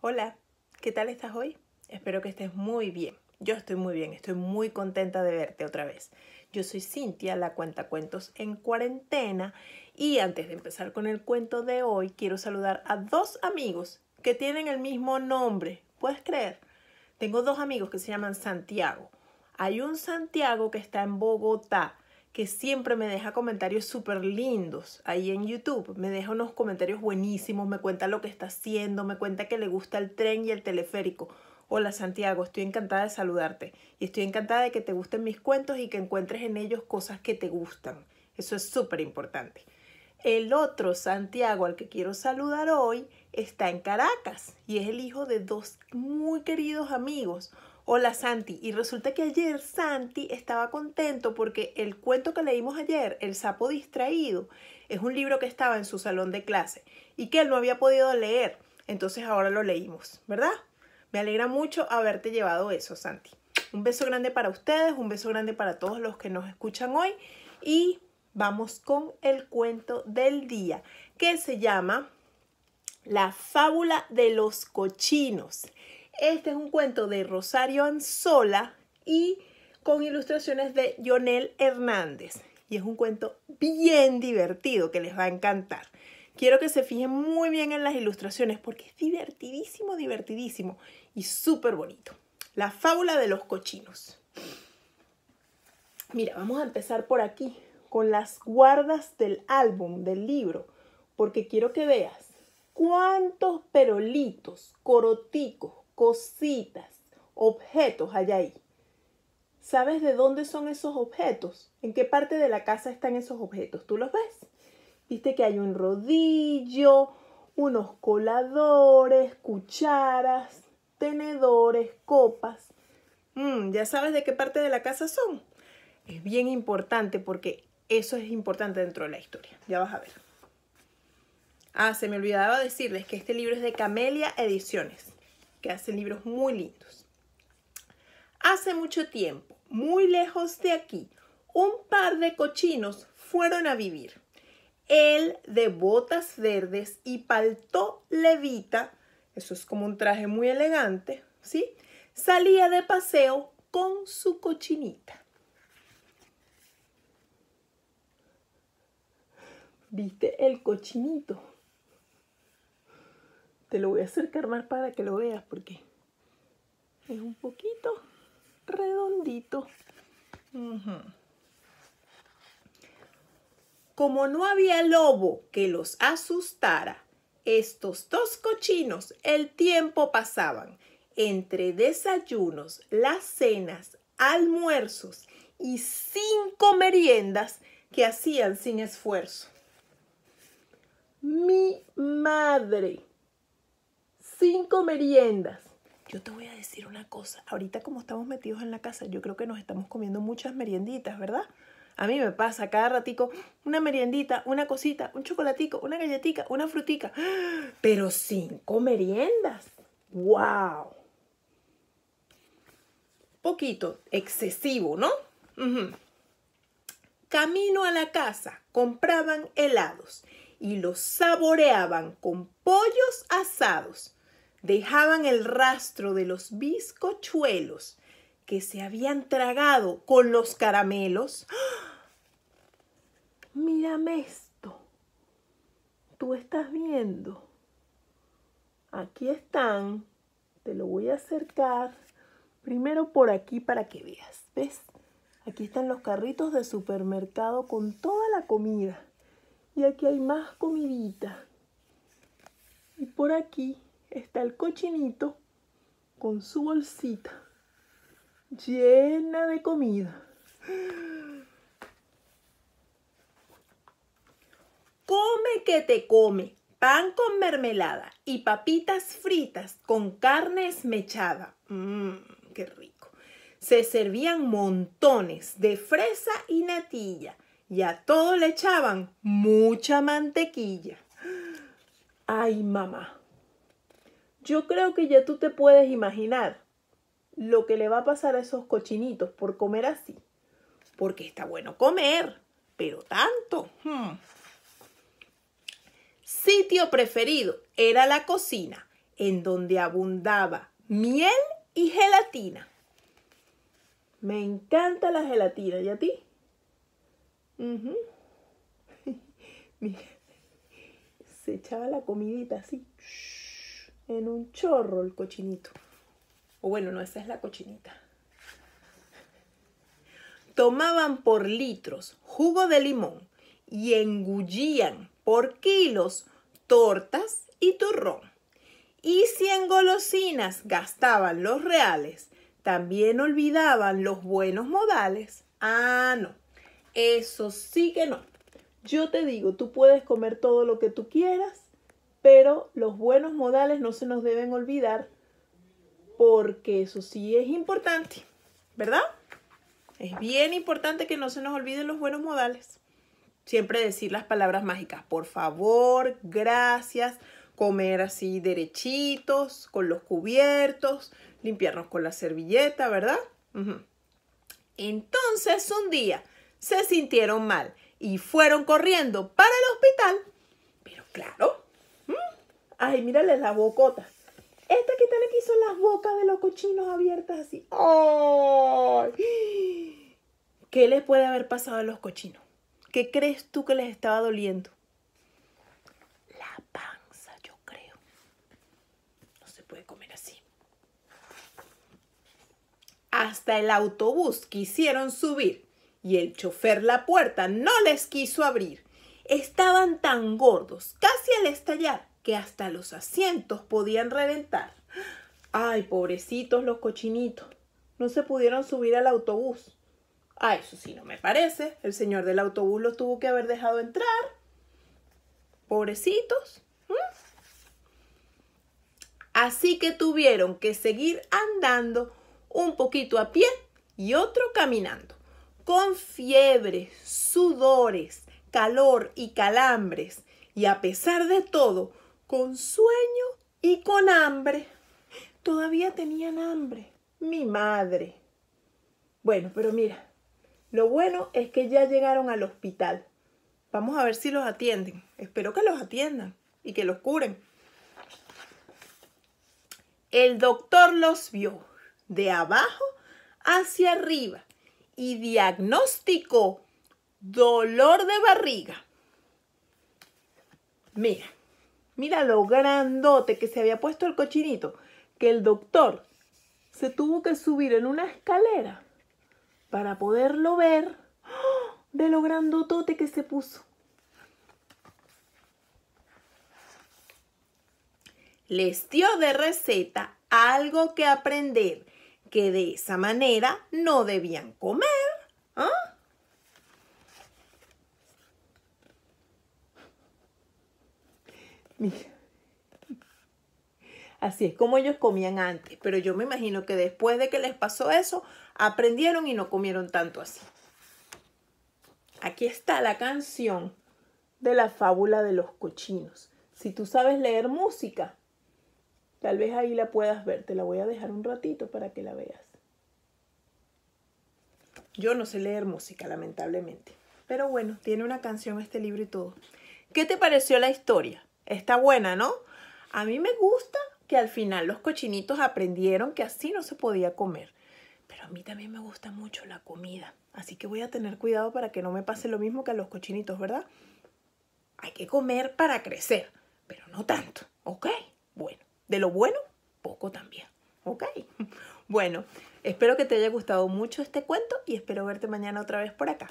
Hola, ¿qué tal estás hoy? Espero que estés muy bien. Yo estoy muy bien, estoy muy contenta de verte otra vez. Yo soy Cintia, la cuenta cuentos en cuarentena y antes de empezar con el cuento de hoy quiero saludar a dos amigos que tienen el mismo nombre. ¿Puedes creer? Tengo dos amigos que se llaman Santiago. Hay un Santiago que está en Bogotá que siempre me deja comentarios súper lindos ahí en YouTube. Me deja unos comentarios buenísimos, me cuenta lo que está haciendo, me cuenta que le gusta el tren y el teleférico. Hola Santiago, estoy encantada de saludarte y estoy encantada de que te gusten mis cuentos y que encuentres en ellos cosas que te gustan. Eso es súper importante. El otro Santiago al que quiero saludar hoy está en Caracas y es el hijo de dos muy queridos amigos. Hola Santi. Y resulta que ayer Santi estaba contento porque el cuento que leímos ayer, El sapo distraído, es un libro que estaba en su salón de clase y que él no había podido leer. Entonces ahora lo leímos, ¿verdad? Me alegra mucho haberte llevado eso, Santi. Un beso grande para ustedes, un beso grande para todos los que nos escuchan hoy y vamos con el cuento del día que se llama La fábula de los cochinos. Este es un cuento de Rosario Anzola y con ilustraciones de Jonel Hernández. Y es un cuento bien divertido que les va a encantar. Quiero que se fijen muy bien en las ilustraciones porque es divertidísimo, divertidísimo y súper bonito. La fábula de los cochinos. Mira, vamos a empezar por aquí, con las guardas del álbum, del libro, porque quiero que veas cuántos perolitos, coroticos, cositas, objetos allá ahí. ¿Sabes de dónde son esos objetos? ¿En qué parte de la casa están esos objetos? ¿Tú los ves? Viste que hay un rodillo, unos coladores, cucharas, tenedores, copas. Mm, ya sabes de qué parte de la casa son. Es bien importante porque eso es importante dentro de la historia. Ya vas a ver. Ah, se me olvidaba decirles que este libro es de Camelia Ediciones hacen libros muy lindos. Hace mucho tiempo, muy lejos de aquí, un par de cochinos fueron a vivir. Él de botas verdes y paltó levita, eso es como un traje muy elegante, ¿sí? Salía de paseo con su cochinita. ¿Viste el cochinito? te lo voy a acercar más para que lo veas porque es un poquito redondito. Como no había lobo que los asustara, estos dos cochinos el tiempo pasaban entre desayunos, las cenas, almuerzos y cinco meriendas que hacían sin esfuerzo. Mi madre cinco meriendas. Yo te voy a decir una cosa, ahorita como estamos metidos en la casa, yo creo que nos estamos comiendo muchas merienditas, ¿verdad? A mí me pasa cada ratico una meriendita, una cosita, un chocolatico, una galletita, una frutica, pero cinco meriendas. ¡Wow! Poquito excesivo, ¿no? Camino a la casa, compraban helados y los saboreaban con pollos asados dejaban el rastro de los bizcochuelos que se habían tragado con los caramelos. ¡Ah! Mírame esto. Tú estás viendo. Aquí están. Te lo voy a acercar. Primero por aquí para que veas. ¿Ves? Aquí están los carritos de supermercado con toda la comida. Y aquí hay más comidita. Y por aquí está el cochinito con su bolsita llena de comida. Come que te come, pan con mermelada y papitas fritas con carne esmechada. Mmm, qué rico. Se servían montones de fresa y natilla y a todo le echaban mucha mantequilla. Ay, mamá, yo creo que ya tú te puedes imaginar lo que le va a pasar a esos cochinitos por comer así. Porque está bueno comer, pero tanto. Hmm. Sitio preferido era la cocina, en donde abundaba miel y gelatina. Me encanta la gelatina, ¿y a ti? se echaba la comidita así en un chorro el cochinito. O bueno, no, esa es la cochinita. Tomaban por litros jugo de limón y engullían por kilos tortas y turrón. Y si en golosinas gastaban los reales, también olvidaban los buenos modales. Ah, no, eso sí que no. Yo te digo, tú puedes comer todo lo que tú quieras pero los buenos modales no se nos deben olvidar porque eso sí es importante, ¿verdad? Es bien importante que no se nos olviden los buenos modales. Siempre decir las palabras mágicas, por favor, gracias, comer así derechitos, con los cubiertos, limpiarnos con la servilleta, ¿verdad? Entonces un día se sintieron mal y fueron corriendo para el hospital. Pero claro, Ay, mírale la bocota. Esta que están le quiso las bocas de los cochinos abiertas así. ¡Ay! ¿Qué les puede haber pasado a los cochinos? ¿Qué crees tú que les estaba doliendo? La panza, yo creo. No se puede comer así. Hasta el autobús quisieron subir y el chofer la puerta no les quiso abrir. Estaban tan gordos, casi al estallar, que hasta los asientos podían reventar. Ay, pobrecitos los cochinitos. No se pudieron subir al autobús. Ah, eso sí no me parece. El señor del autobús los tuvo que haber dejado entrar. Pobrecitos. ¿Mm? Así que tuvieron que seguir andando un poquito a pie y otro caminando, con fiebre, sudores, calor y calambres. Y a pesar de todo, con sueño y con hambre. Todavía tenían hambre. Mi madre. Bueno, pero mira, lo bueno es que ya llegaron al hospital. Vamos a ver si los atienden. Espero que los atiendan y que los curen. El doctor los vio de abajo hacia arriba y diagnosticó dolor de barriga. Mira, Mira lo grandote que se había puesto el cochinito, que el doctor se tuvo que subir en una escalera para poderlo ver ¡oh! de lo grandote que se puso. Les dio de receta algo que aprender, que de esa manera no debían comer. ¿Ah? Así es como ellos comían antes, pero yo me imagino que después de que les pasó eso, aprendieron y no comieron tanto así. Aquí está la canción de la fábula de los cochinos. Si tú sabes leer música, tal vez ahí la puedas ver. Te la voy a dejar un ratito para que la veas. Yo no sé leer música, lamentablemente. Pero bueno, tiene una canción este libro y todo. ¿Qué te pareció la historia? Está buena, ¿no? A mí me gusta que al final los cochinitos aprendieron que así no se podía comer. Pero a mí también me gusta mucho la comida. Así que voy a tener cuidado para que no me pase lo mismo que a los cochinitos, ¿verdad? Hay que comer para crecer, pero no tanto, ¿ok? Bueno, de lo bueno, poco también, ¿ok? Bueno, espero que te haya gustado mucho este cuento y espero verte mañana otra vez por acá.